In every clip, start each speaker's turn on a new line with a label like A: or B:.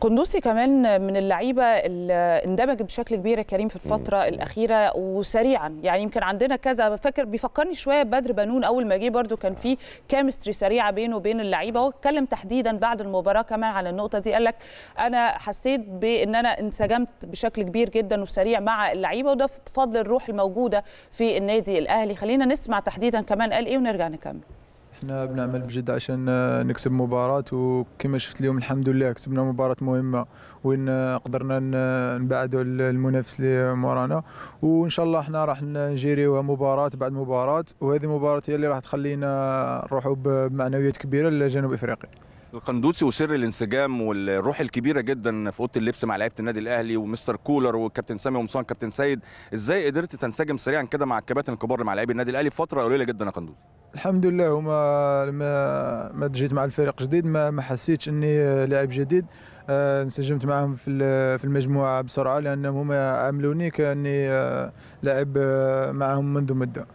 A: قندوسي كمان من اللعيبه اللي اندمجت بشكل كبير يا كريم في الفتره مم. الاخيره وسريعا يعني يمكن عندنا كذا فاكر بيفكرني شويه بدر بنون اول ما جه برده كان في كيمستري سريعه بينه وبين اللعيبه واتكلم اتكلم تحديدا بعد المباراه كمان على النقطه دي قال لك انا حسيت بان انا انسجمت بشكل كبير جدا وسريع مع اللعيبه وده بفضل الروح الموجوده في النادي الاهلي خلينا نسمع تحديدا كمان قال ايه ونرجع نكمل
B: احنا بنعمل بجد عشان نكسب مباراة وكما شفت اليوم الحمد لله كسبنا مباراة مهمة وين قدرنا نبعدوا المنافس اللي مورانا وان شاء الله احنا راح نجيريوها مباراة بعد مباراة وهذه المباراة هي اللي راح تخلينا نروحوا بمعنويات كبيرة لجنوب افريقيا
C: القندوسي وسر الانسجام والروح الكبيره جدا في اوضه اللبس مع لعيبه النادي الاهلي ومستر كولر والكابتن سامي ومصان كابتن سيد ازاي قدرت تنسجم سريعا كده مع الكباتن الكبار مع لعيبه النادي الاهلي فتره قليله جدا يا قندوسي
B: الحمد لله هما لما ما جيت مع الفريق جديد ما ما حسيتش اني لاعب جديد آه، انسجمت معهم في في المجموعه بسرعه لانهم هما عاملوني كاني آه، لاعب آه، معهم منذ مده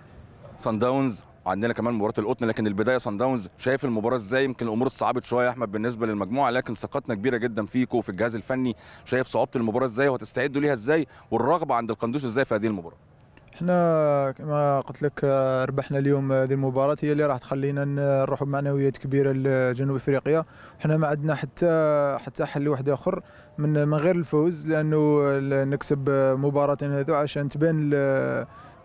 C: سان داونز عندنا كمان مباراه القطن لكن البدايه سان داونز شايف المباراه ازاي يمكن الامور اتصعبت شويه يا احمد بالنسبه للمجموعه لكن ثقتنا كبيره جدا فيكم وفي الجهاز الفني شايف صعوبه المباراه ازاي وهتستعدوا ليها ازاي والرغبه عند القندوس ازاي في هذه المباراه
B: احنا كما قلت لك ربحنا اليوم هذه المباراه هي اللي راح تخلينا نروحوا بمعنويات كبيره لجنوب افريقيا احنا ما عندنا حتى حتى حل واحد اخر من من غير الفوز لانه نكسب مباراة هذو عشان تبان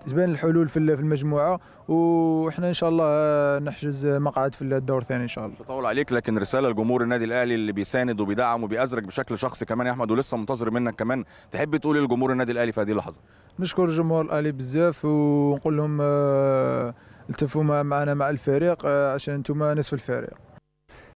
B: تبان الحلول في المجموعه وحنا ان شاء الله آه، نحجز آه، مقعد في الدور الثاني ان شاء الله
C: طول عليك لكن رساله لجمهور النادي الاهلي اللي بيساند وبيدعم وبيأزرك بشكل شخصي كمان يا احمد ولسه منتظر منك كمان تحب تقول إيه لجمهور النادي الاهلي في هذه اللحظه
B: نشكر جمهور الاهلي بزاف ونقول لهم آه، التفوا معنا مع الفريق عشان انتم نصف الفريق